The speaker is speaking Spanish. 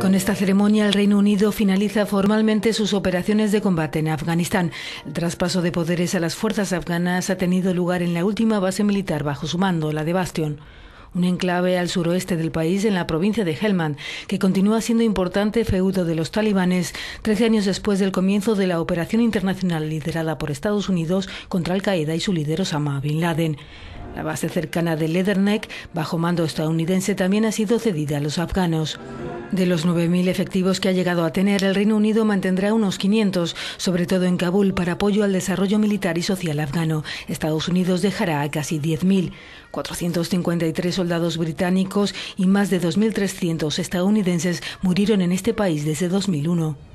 Con esta ceremonia, el Reino Unido finaliza formalmente sus operaciones de combate en Afganistán. El traspaso de poderes a las fuerzas afganas ha tenido lugar en la última base militar bajo su mando, la de Bastion un enclave al suroeste del país en la provincia de Helmand, que continúa siendo importante feudo de los talibanes 13 años después del comienzo de la operación internacional liderada por Estados Unidos contra Al-Qaeda y su líder Osama Bin Laden. La base cercana de Leatherneck, bajo mando estadounidense, también ha sido cedida a los afganos. De los 9.000 efectivos que ha llegado a tener, el Reino Unido mantendrá unos 500, sobre todo en Kabul, para apoyo al desarrollo militar y social afgano. Estados Unidos dejará a casi 10.000, 453 soldados británicos y más de 2.300 estadounidenses murieron en este país desde 2001.